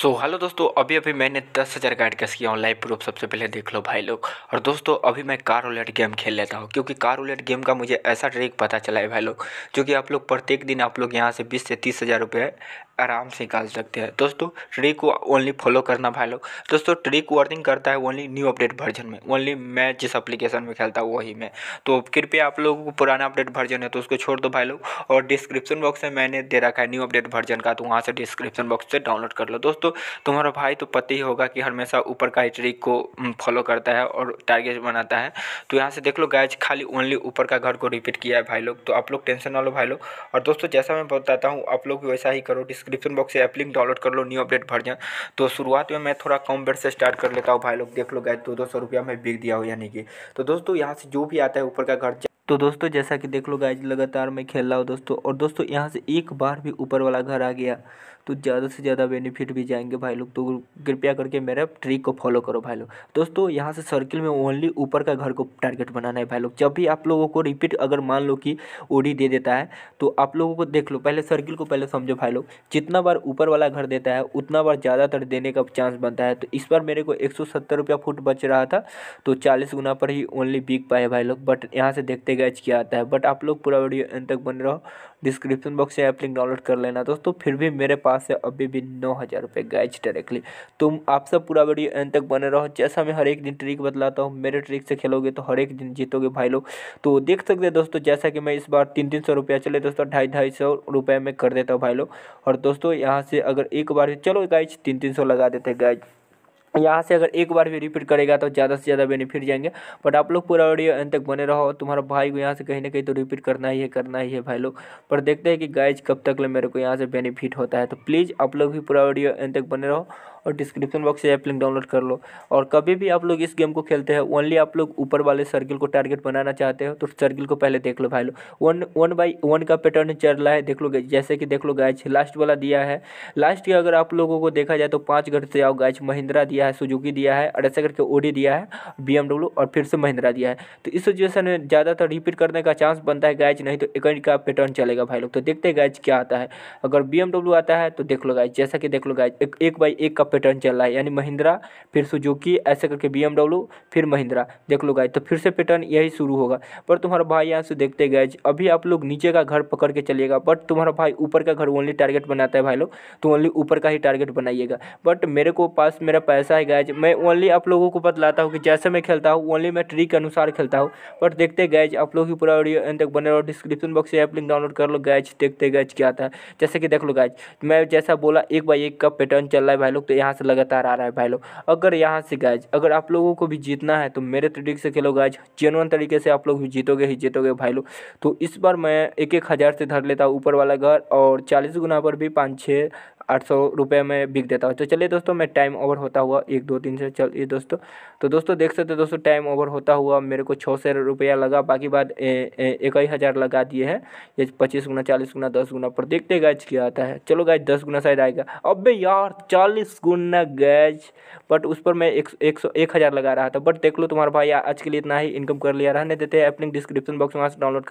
सो so, hello दोस्तों अभी अभी मैंने दस हज़ार गाइड कैस किया हूँ लाइव प्रूफ सबसे पहले देख लो भाई लोग और दोस्तों अभी मैं कार रोलेट गेम खेल लेता हूँ क्योंकि कार रोलेट गेम का मुझे ऐसा ट्रिक पता चला है भाई लोग जो कि आप लोग प्रत्येक दिन आप लोग यहाँ से बीस से तीस हज़ार रुपये आराम से निकाल सकते हैं दोस्तों ट्री को ओनली फॉलो करना भाई लोग दोस्तों ट्री को वार्निंग करता है ओनली न्यू अपडेट वर्जन में ओनली मैं जिस एप्लीकेशन में खेलता हूँ वही में तो कृपया आप लोगों को पुराना अपडेट वर्जन है तो उसको छोड़ दो भाई लोग और डिस्क्रिप्शन बॉक्स में मैंने दे रखा है न्यू अपडेट वर्जन का तो वहाँ से डिस्क्रिप्शन बॉक्स से डाउनलोड कर लो दोस्तों तुम्हारा भाई तो पता ही होगा कि हमेशा ऊपर का ट्रिक को फॉलो करता है और टारगेट बनाता है तो यहाँ से देख लो गैज खाली ओनली ऊपर का घर को रिपीट किया है भाई लोग तो आप लोग टेंशन ना लो भाई लोग और दोस्तों जैसा मैं बताता हूँ आप लोग वैसा ही करो डिस्क डिस्क्रिप्शन बॉक्स से ऐप लिंक डाउनलोड कर लो न्यू अपडेट भर जाए तो शुरुआत में मैं थोड़ा कम बेट से स्टार्ट कर लेता हूँ भाई लोग देख लो गए तो दो सौ रुपया मैं बिक दिया हो यानी कि तो दोस्तों यहाँ से जो भी आता है ऊपर का घर तो दोस्तों जैसा कि देख लो गाइज लगातार मैं खेल रहा हूँ दोस्तों और दोस्तों यहाँ से एक बार भी ऊपर वाला घर आ गया तो ज़्यादा से ज़्यादा बेनिफिट भी जाएंगे भाई लोग तो कृपया करके मेरे ट्रिक को फॉलो करो भाई लोग दोस्तों यहाँ से सर्किल में ओनली ऊपर का घर को टारगेट बनाना है भाई लोग जब भी आप लोगों को रिपीट अगर मान लो कि ओडी दे देता है तो आप लोगों को देख लो पहले सर्किल को पहले समझो भाई लोग जितना बार ऊपर वाला घर देता है उतना बार ज़्यादातर देने का चांस बनता है तो इस बार मेरे को एक सौ फुट बच रहा था तो चालीस गुना पर ही ओनली बिक पाए भाई लोग बट यहाँ से देखते गैच किया आता है बट आप लोग पूरा वीडियो एंड तक बने रहो डिस्क्रिप्शन बॉक्स से ऐप लिंक डाउनलोड कर लेना दोस्तों फिर भी मेरे पास है अभी भी नौ हज़ार रुपये गैच डायरेक्टली तुम आप सब पूरा वीडियो एंड तक बने रहो जैसा मैं हर एक दिन ट्रिक बतलाता हूँ मेरे ट्रिक से खेलोगे तो हर एक दिन जीतोगे भाई लोग तो देख सकते दोस्तों जैसा कि मैं इस बार तीन तीन सौ रुपया चले दोस्तों ढाई ढाई सौ में कर देता हूँ भाई लोग और दोस्तों यहाँ से अगर एक बार चलो गैच तीन तीन सौ लगा देते गैच यहाँ से अगर एक बार भी रिपीट करेगा तो ज़्यादा से ज़्यादा बेनिफिट जाएंगे बट आप लोग पूरा ऑडियो अंत तक बने रहो तुम्हारा भाई को यहाँ से कहीं ना कहीं तो रिपीट करना ही है करना ही है भाई लोग पर देखते हैं कि गाइज कब तक ले मेरे को यहाँ से बेनिफिट होता है तो प्लीज़ आप लोग भी पूरा ऑडियो अंत तक बने रहो और डिस्क्रिप्शन बॉक्स से ऐप लिंक डाउनलोड कर लो और कभी भी आप लोग इस गेम को खेलते हैं ओनली आप लोग ऊपर वाले सर्किल को टारगेट बनाना चाहते हो तो सर्किल को पहले देख लो भाई लो वन वन बाई वन का पैटर्न चल रहा है देख लो जैसे कि देख लो गैच लास्ट वाला दिया है लास्ट के अगर आप लोगों को देखा जाए तो पाँच घर से आओ गैच महिंद्रा दिया है सुजुकी दिया है और ऐसा करके ओडी दिया है बी और फिर से महिंद्रा दिया है तो इस सिचुएसन में ज़्यादातर रिपीट करने का चांस बनता है गैच नहीं तो एक का पैटर्न चलेगा भाई लोग तो देखते हैं गैच क्या आता है अगर बी आता है तो देख लो गैच जैसा कि देख लो गैच एक बाई एक का पैटर्न चल रहा है यानी महिंद्रा फिर सुजुकी ऐसे करके बी फिर महिंद्रा देख लो गाइज तो फिर से पैटर्न यही शुरू होगा पर तुम्हारा भाई यहाँ से देखते गए अभी आप लोग नीचे का घर पकड़ के चलिएगा बट तुम्हारा भाई ऊपर का घर ओनली टारगेट बनाता है भाई लोग तो ओनली ऊपर का ही टारगेट बनाइएगा बट मेरे को पास मेरा पैसा है गैज मैं ओनली आप लोगों को बतलाता हूँ कि जैसे मैं खेलता हूँ ओनली मैं ट्री के अनुसार खेलता हूँ बट देखते गैज आप लोग की पूरा ऑडियो एंड तक बने रहो डिस्क्रिप्शन बॉक्स से ऐप लिंक डाउनलोड कर लो गैज देखते गैज क्या आता है जैसे कि देख लो गैज मैं जैसा बोला एक बाई एक का पैटर्न चल रहा है भाई लोग तो यहाँ यहाँ से लगातार आ रहा है भाई लोग अगर यहाँ से गैज अगर आप लोगों को भी जीतना है तो मेरे तरीके से खेलो गैज जेनवन तरीके से आप लोग भी जीतोगे ही जीतोगे भाई लोग तो इस बार मैं एक एक हज़ार से धर लेता हूँ ऊपर वाला घर और चालीस गुना पर भी पाँच छः आठ सौ रुपये में बिक देता हूँ तो चलिए दोस्तों मैं टाइम ओवर होता हुआ एक दो तीन से चलिए दोस्तों तो दोस्तों देख सकते हो दोस्तों टाइम ओवर होता हुआ मेरे को छः सौ रुपया लगा बाकी बाद इक्कीस हज़ार लगा दिए हैं ये पच्चीस गुना चालीस गुना दस गुना पर देखते गैज क्या आता है चलो गैज दस गुना शायद आएगा अब यार चालीस गुना गैज बट उस पर मैं एक एक सौ एक हज़ार लगा रहा था बट देख लो तुम्हारा भाई आज के लिए इतना ही इनकम कर लिया रहने देते हैं अपने डिस्क्रिप्शन बॉक्स वहाँ से डाउनलोड कर